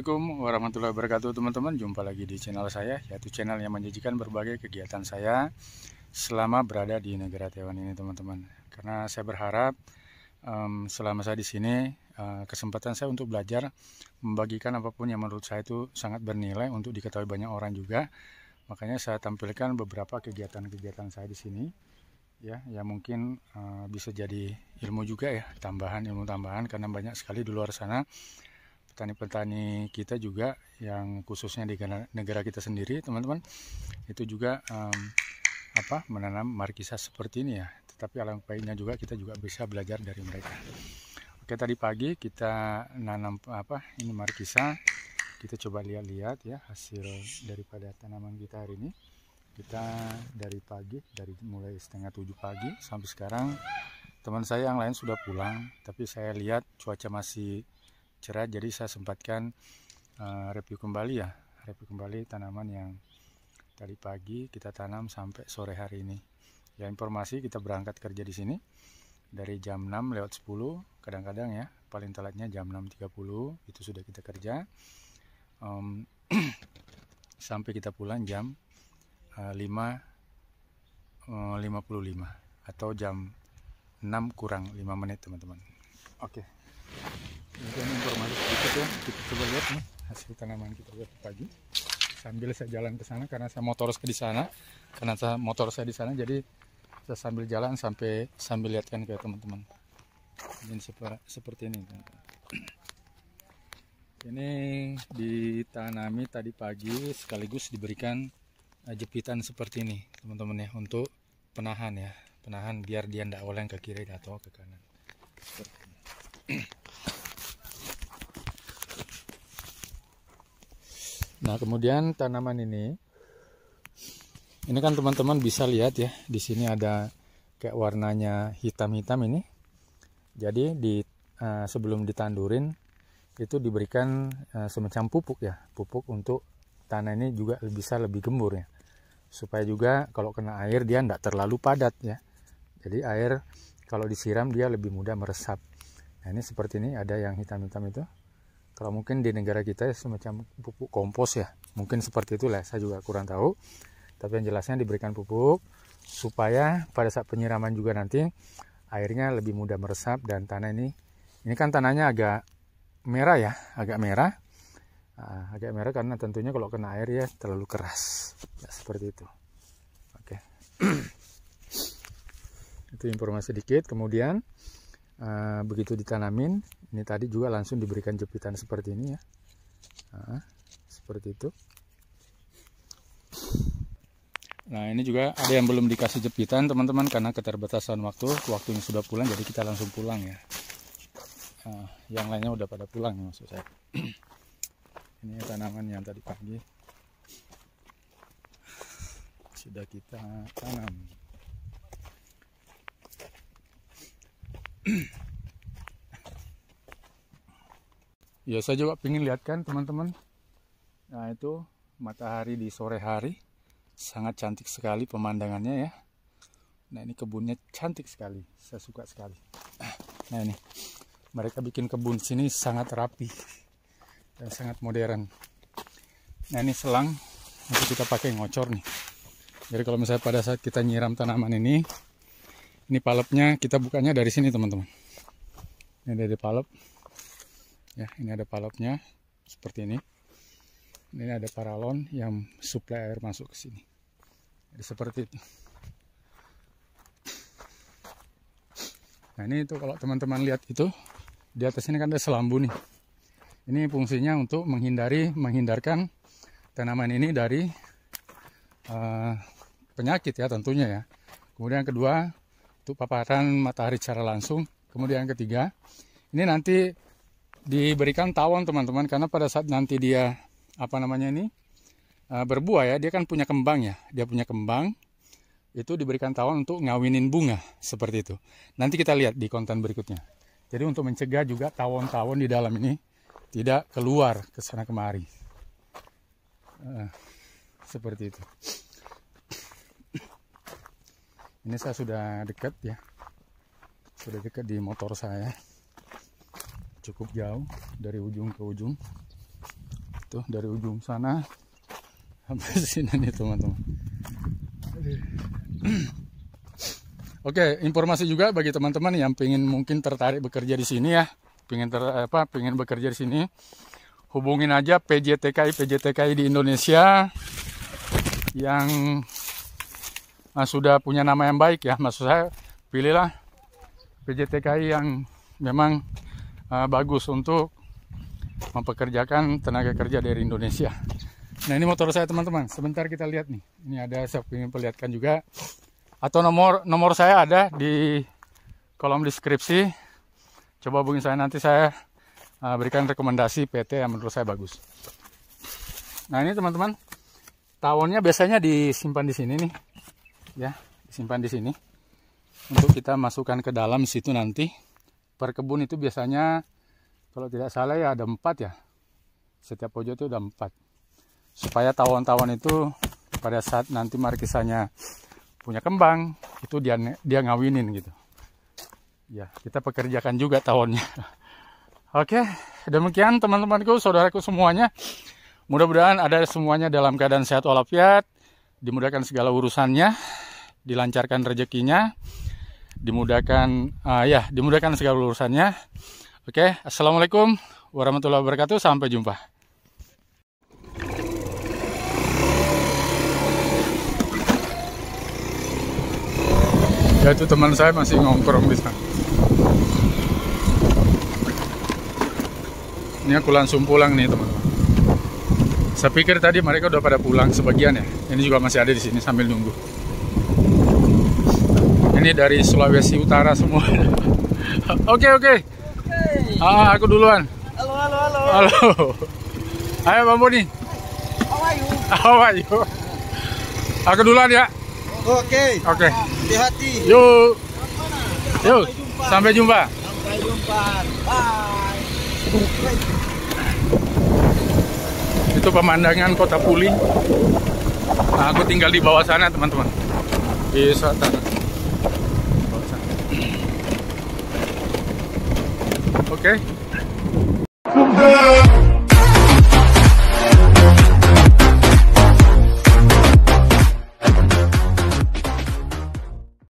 Assalamualaikum warahmatullahi wabarakatuh teman-teman Jumpa lagi di channel saya Yaitu channel yang menjanjikan berbagai kegiatan saya Selama berada di negara Taiwan ini teman-teman Karena saya berharap um, Selama saya di sini uh, Kesempatan saya untuk belajar Membagikan apapun yang menurut saya itu Sangat bernilai untuk diketahui banyak orang juga Makanya saya tampilkan beberapa kegiatan-kegiatan saya di sini ya ya mungkin uh, bisa jadi ilmu juga ya tambahan ilmu tambahan karena banyak sekali di luar sana petani-petani kita juga yang khususnya di negara kita sendiri teman-teman itu juga um, apa menanam markisa seperti ini ya tetapi alangkah baiknya juga kita juga bisa belajar dari mereka oke tadi pagi kita nanam apa ini markisa kita coba lihat-lihat ya hasil daripada tanaman kita hari ini kita dari pagi dari mulai setengah tujuh pagi sampai sekarang teman saya yang lain sudah pulang tapi saya lihat cuaca masih cerah jadi saya sempatkan uh, review kembali ya review kembali tanaman yang tadi pagi kita tanam sampai sore hari ini ya informasi kita berangkat kerja di sini dari jam 6 lewat 10 kadang-kadang ya paling telatnya jam 6.30 itu sudah kita kerja um, sampai kita pulang jam uh, 5 55 atau jam 6 kurang 5 menit teman-teman oke okay ini informasi sedikit ya kita coba lihat nih hasil tanaman kita buat pagi sambil saya jalan ke sana karena saya motor ke di sana karena saya motor saya di sana jadi saya sambil jalan sampai sambil lihatkan ke teman-teman ini seperti, ini kan. ini ditanami tadi pagi sekaligus diberikan eh, jepitan seperti ini teman-teman ya untuk penahan ya penahan biar dia tidak oleng ke kiri atau ke kanan seperti ini. Nah, kemudian tanaman ini ini kan teman-teman bisa lihat ya, di sini ada kayak warnanya hitam-hitam ini. Jadi di uh, sebelum ditandurin itu diberikan uh, semacam pupuk ya, pupuk untuk tanah ini juga bisa lebih gembur ya. Supaya juga kalau kena air dia tidak terlalu padat ya. Jadi air kalau disiram dia lebih mudah meresap. Nah, ini seperti ini ada yang hitam-hitam itu kalau mungkin di negara kita ya semacam pupuk kompos ya mungkin seperti itulah saya juga kurang tahu tapi yang jelasnya diberikan pupuk supaya pada saat penyiraman juga nanti airnya lebih mudah meresap dan tanah ini ini kan tanahnya agak merah ya agak merah ah, agak merah karena tentunya kalau kena air ya terlalu keras ya, seperti itu oke okay. itu informasi sedikit kemudian e, begitu ditanamin ini tadi juga langsung diberikan jepitan seperti ini ya nah, seperti itu nah ini juga ada yang belum dikasih jepitan teman-teman karena keterbatasan waktu waktunya sudah pulang jadi kita langsung pulang ya nah, yang lainnya udah pada pulang ya, maksud saya ini ya tanaman yang tadi pagi sudah kita tanam ya saya juga ingin lihatkan teman-teman nah itu matahari di sore hari sangat cantik sekali pemandangannya ya nah ini kebunnya cantik sekali saya suka sekali nah ini mereka bikin kebun sini sangat rapi dan sangat modern nah ini selang untuk kita pakai ngocor nih jadi kalau misalnya pada saat kita nyiram tanaman ini ini palepnya kita bukanya dari sini teman-teman ini ada palep ya ini ada palepnya seperti ini ini ada paralon yang suplai air masuk ke sini Jadi seperti itu nah ini itu kalau teman-teman lihat itu di atas ini kan ada selambu nih ini fungsinya untuk menghindari menghindarkan tanaman ini dari uh, penyakit ya tentunya ya kemudian kedua untuk paparan matahari secara langsung. Kemudian yang ketiga, ini nanti diberikan tawon teman-teman karena pada saat nanti dia apa namanya ini e, berbuah ya, dia kan punya kembang ya. Dia punya kembang itu diberikan tawon untuk ngawinin bunga seperti itu. Nanti kita lihat di konten berikutnya. Jadi untuk mencegah juga tawon-tawon di dalam ini tidak keluar ke sana kemari. E, seperti itu ini saya sudah dekat ya sudah dekat di motor saya cukup jauh dari ujung ke ujung tuh dari ujung sana sampai sini nih teman-teman Oke, informasi juga bagi teman-teman yang pengen mungkin tertarik bekerja di sini ya, pengen ter, apa, pengen bekerja di sini, hubungin aja PJTKI PJTKI di Indonesia yang uh, sudah punya nama yang baik ya maksud saya pilihlah PJTKI yang memang uh, bagus untuk mempekerjakan tenaga kerja dari Indonesia. Nah ini motor saya teman-teman. Sebentar kita lihat nih. Ini ada saya ingin perlihatkan juga. Atau nomor nomor saya ada di kolom deskripsi. Coba hubungi saya nanti saya uh, berikan rekomendasi PT yang menurut saya bagus. Nah ini teman-teman. tahunnya biasanya disimpan di sini nih ya disimpan di sini untuk kita masukkan ke dalam situ nanti perkebun itu biasanya kalau tidak salah ya ada empat ya setiap pojok itu ada empat supaya tawon-tawon itu pada saat nanti markisanya punya kembang itu dia dia ngawinin gitu ya kita pekerjakan juga tawonnya oke demikian teman-temanku saudaraku semuanya mudah-mudahan ada semuanya dalam keadaan sehat walafiat dimudahkan segala urusannya, dilancarkan rezekinya, dimudahkan uh, ya, dimudahkan segala urusannya. Oke, assalamualaikum warahmatullahi wabarakatuh. Sampai jumpa. ya itu teman saya masih ngongkrong di sana ini aku langsung pulang nih teman-teman saya pikir tadi mereka udah pada pulang sebagian ya. Ini juga masih ada di sini sambil nunggu. Ini dari Sulawesi Utara semua. oke oke. Okay, okay. okay. Ah, aku duluan. Halo halo halo. Halo. Ayo bambu nih. How are you? How are you? Aku duluan ya. Oke. Oke. Hati-hati. Yuk. Yuk. Sampai jumpa. Sampai jumpa. Bye itu pemandangan kota Puli nah, aku tinggal di bawah sana teman-teman di selatan oke okay.